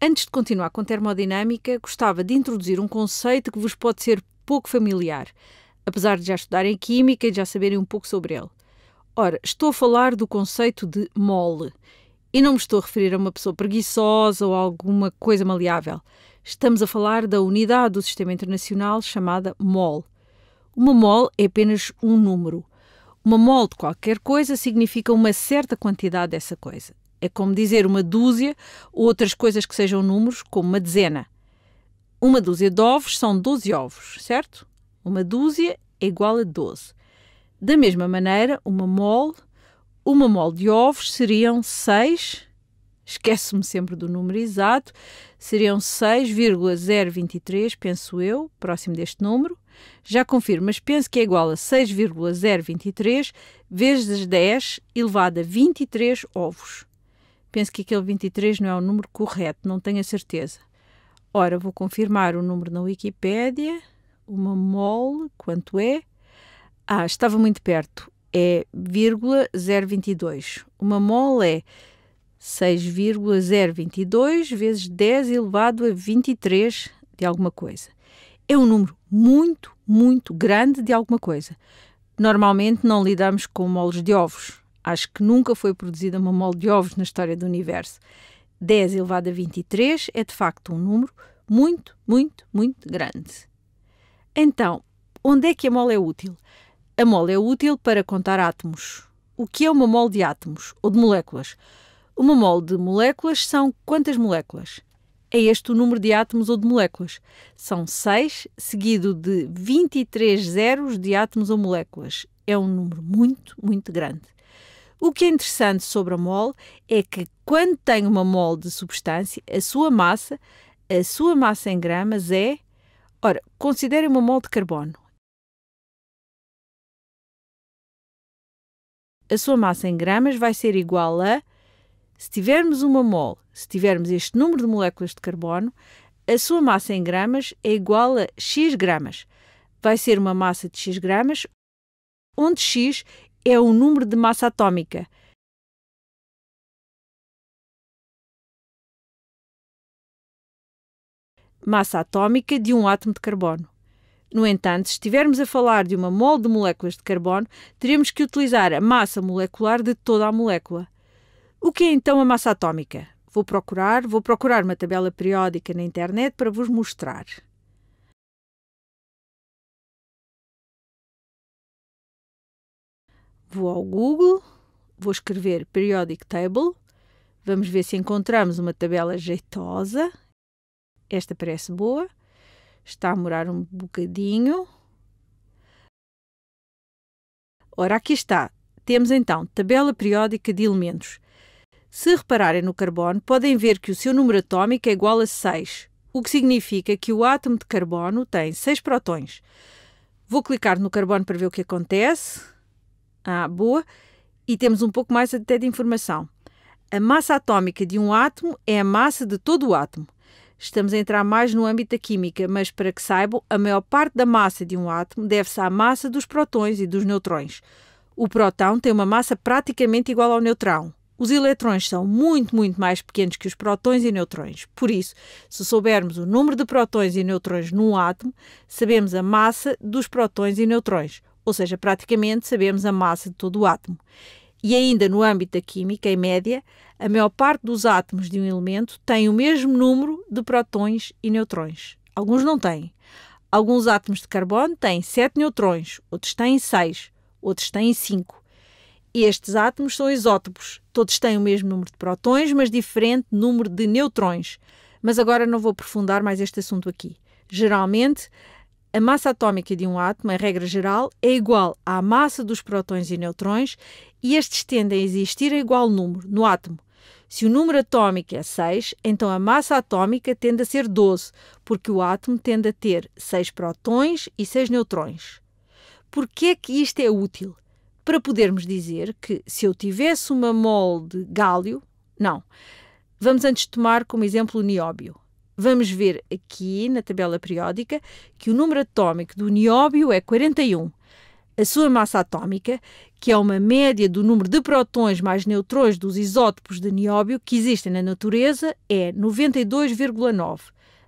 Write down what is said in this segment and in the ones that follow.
Antes de continuar com termodinâmica, gostava de introduzir um conceito que vos pode ser pouco familiar, apesar de já estudarem química e já saberem um pouco sobre ele. Ora, estou a falar do conceito de mole. E não me estou a referir a uma pessoa preguiçosa ou a alguma coisa maleável. Estamos a falar da unidade do sistema internacional chamada mol. Uma mol é apenas um número. Uma mol de qualquer coisa significa uma certa quantidade dessa coisa é como dizer uma dúzia ou outras coisas que sejam números, como uma dezena. Uma dúzia de ovos são 12 ovos, certo? Uma dúzia é igual a 12. Da mesma maneira, uma mole, uma mole de ovos seriam 6, esquece me sempre do número exato, seriam 6,023, penso eu, próximo deste número. Já confirmo, mas penso que é igual a 6,023 vezes 10 elevado a 23 ovos. Penso que aquele 23 não é o número correto, não tenho a certeza. Ora, vou confirmar o número na Wikipédia. Uma mole, quanto é? Ah, estava muito perto. É 0,022. Uma mole é 6,022 vezes 10 elevado a 23 de alguma coisa. É um número muito, muito grande de alguma coisa. Normalmente não lidamos com moles de ovos. Acho que nunca foi produzida uma mole de ovos na história do universo. 10 elevado a 23 é de facto um número muito, muito, muito grande. Então, onde é que a mole é útil? A mole é útil para contar átomos. O que é uma mole de átomos ou de moléculas? Uma mole de moléculas são quantas moléculas? É este o número de átomos ou de moléculas. São 6, seguido de 23 zeros de átomos ou moléculas. É um número muito, muito grande. O que é interessante sobre a mol é que quando tem uma mol de substância, a sua massa, a sua massa em gramas é. Ora, considere uma mol de carbono. A sua massa em gramas vai ser igual a. Se tivermos uma mol, se tivermos este número de moléculas de carbono, a sua massa em gramas é igual a x gramas. Vai ser uma massa de x gramas, onde x é o número de massa atômica. Massa atômica de um átomo de carbono. No entanto, se estivermos a falar de uma mole de moléculas de carbono, teremos que utilizar a massa molecular de toda a molécula. O que é então a massa atómica? Vou procurar, vou procurar uma tabela periódica na internet para vos mostrar. Vou ao Google, vou escrever Periodic Table, vamos ver se encontramos uma tabela jeitosa. Esta parece boa, está a morar um bocadinho. Ora, aqui está. Temos então tabela periódica de elementos. Se repararem no carbono, podem ver que o seu número atómico é igual a 6, o que significa que o átomo de carbono tem 6 protões. Vou clicar no carbono para ver o que acontece. Ah, boa. E temos um pouco mais até de informação. A massa atómica de um átomo é a massa de todo o átomo. Estamos a entrar mais no âmbito da química, mas para que saibam, a maior parte da massa de um átomo deve-se à massa dos prótons e dos neutrons. O próton tem uma massa praticamente igual ao neutrão. Os eletrões são muito, muito mais pequenos que os prótons e neutrons. Por isso, se soubermos o número de prótons e neutrons num átomo, sabemos a massa dos prótons e neutrons ou seja, praticamente sabemos a massa de todo o átomo. E ainda no âmbito da química, em média, a maior parte dos átomos de um elemento tem o mesmo número de protões e neutrões. Alguns não têm. Alguns átomos de carbono têm 7 neutrões, outros têm 6, outros têm 5. Estes átomos são isótopos. Todos têm o mesmo número de protões, mas diferente número de neutrões. Mas agora não vou aprofundar mais este assunto aqui. Geralmente, a massa atómica de um átomo, em regra geral, é igual à massa dos prótons e neutrões e estes tendem a existir em igual número no átomo. Se o número atómico é 6, então a massa atómica tende a ser 12, porque o átomo tende a ter 6 protões e 6 neutrões. Por que é que isto é útil? Para podermos dizer que se eu tivesse uma mol de gálio, não. Vamos antes tomar como exemplo o nióbio vamos ver aqui na tabela periódica que o número atómico do nióbio é 41. A sua massa atómica, que é uma média do número de protões mais neutrões dos isótopos de nióbio que existem na natureza, é 92,9,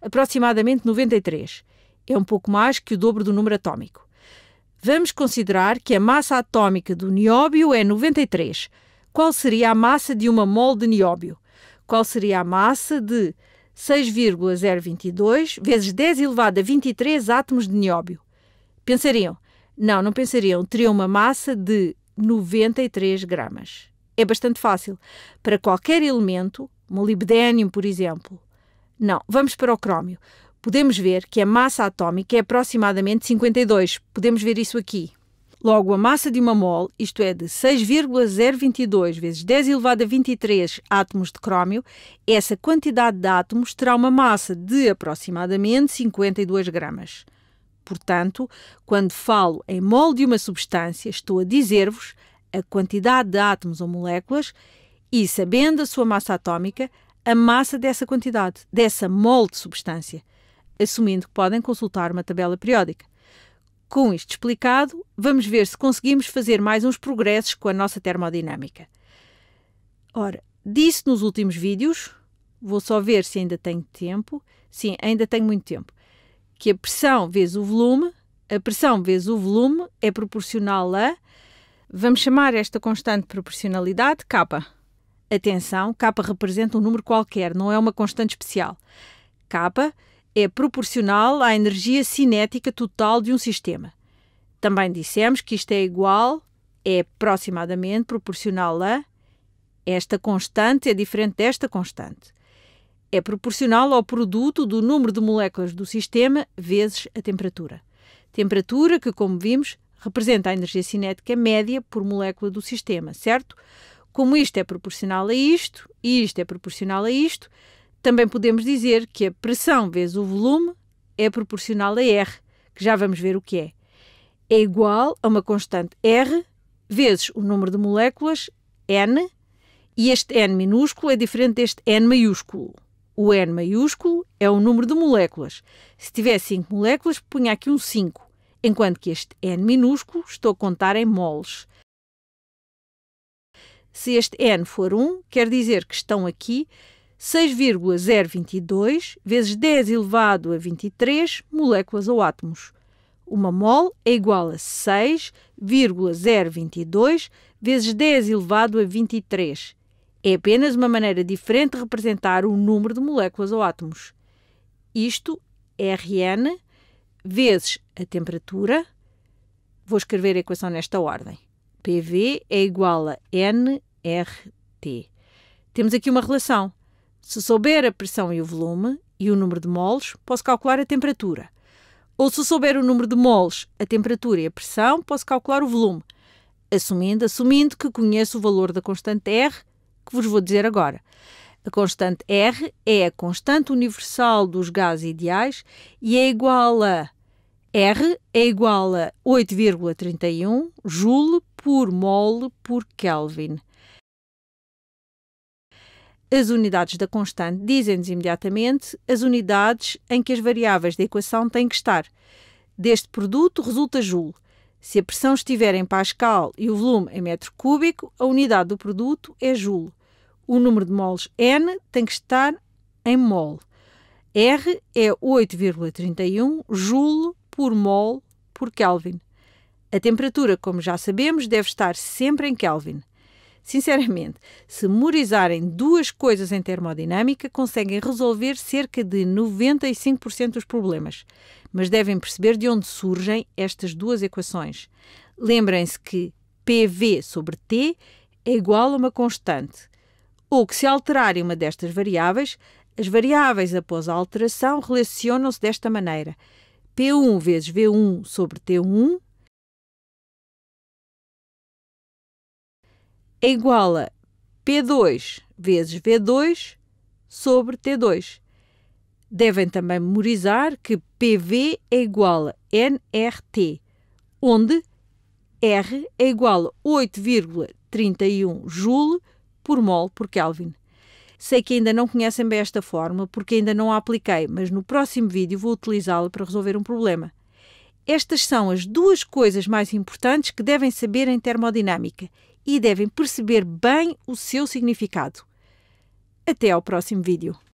aproximadamente 93. É um pouco mais que o dobro do número atómico. Vamos considerar que a massa atómica do nióbio é 93. Qual seria a massa de uma mole de nióbio? Qual seria a massa de 6,022 vezes 10 elevado a 23 átomos de nióbio. Pensariam? Não, não pensariam. Teria uma massa de 93 gramas. É bastante fácil. Para qualquer elemento, molibdênio, por exemplo. Não, vamos para o crómio. Podemos ver que a massa atómica é aproximadamente 52. Podemos ver isso aqui. Logo, a massa de uma mol, isto é, de 6,022 vezes 10 elevado a 23 átomos de crómio, essa quantidade de átomos terá uma massa de aproximadamente 52 gramas. Portanto, quando falo em mol de uma substância, estou a dizer-vos a quantidade de átomos ou moléculas e, sabendo a sua massa atómica, a massa dessa quantidade, dessa mol de substância, assumindo que podem consultar uma tabela periódica. Com isto explicado, vamos ver se conseguimos fazer mais uns progressos com a nossa termodinâmica. Ora, disse nos últimos vídeos, vou só ver se ainda tenho tempo, sim, ainda tenho muito tempo, que a pressão vezes o volume, a pressão vezes o volume é proporcional a, vamos chamar esta constante de proporcionalidade K. Atenção, K representa um número qualquer, não é uma constante especial. K é proporcional à energia cinética total de um sistema. Também dissemos que isto é igual, é aproximadamente proporcional a esta constante é diferente desta constante. É proporcional ao produto do número de moléculas do sistema vezes a temperatura. Temperatura que, como vimos, representa a energia cinética média por molécula do sistema, certo? Como isto é proporcional a isto e isto é proporcional a isto, também podemos dizer que a pressão vezes o volume é proporcional a R, que já vamos ver o que é. É igual a uma constante R vezes o número de moléculas N, e este N minúsculo é diferente deste N maiúsculo. O N maiúsculo é o número de moléculas. Se tiver 5 moléculas, ponha aqui um 5, enquanto que este N minúsculo estou a contar em moles. Se este N for 1, quer dizer que estão aqui 6,022 vezes 10 elevado a 23 moléculas ou átomos. Uma mol é igual a 6,022 vezes 10 elevado a 23. É apenas uma maneira diferente de representar o número de moléculas ou átomos. Isto, é Rn, vezes a temperatura. Vou escrever a equação nesta ordem. PV é igual a nRT. Temos aqui uma relação. Se souber a pressão e o volume e o número de moles, posso calcular a temperatura. Ou se souber o número de moles, a temperatura e a pressão, posso calcular o volume, assumindo, assumindo que conheço o valor da constante R, que vos vou dizer agora. A constante R é a constante universal dos gases ideais e é igual a R é igual a 8,31 joule por mole por Kelvin. As unidades da constante dizem-nos imediatamente as unidades em que as variáveis da equação têm que estar. Deste produto resulta joule. Se a pressão estiver em pascal e o volume em metro cúbico, a unidade do produto é joule. O número de moles N tem que estar em mol. R é 8,31 joule por mol por Kelvin. A temperatura, como já sabemos, deve estar sempre em Kelvin. Sinceramente, se memorizarem duas coisas em termodinâmica, conseguem resolver cerca de 95% dos problemas. Mas devem perceber de onde surgem estas duas equações. Lembrem-se que PV sobre T é igual a uma constante, ou que se alterarem uma destas variáveis, as variáveis após a alteração relacionam-se desta maneira. P1 vezes V1 sobre T1 é igual a P2 vezes V2 sobre T2. Devem também memorizar que PV é igual a NRT, onde R é igual a 8,31 Joule por mol por Kelvin. Sei que ainda não conhecem bem esta fórmula porque ainda não a apliquei, mas no próximo vídeo vou utilizá-la para resolver um problema. Estas são as duas coisas mais importantes que devem saber em termodinâmica e devem perceber bem o seu significado. Até ao próximo vídeo.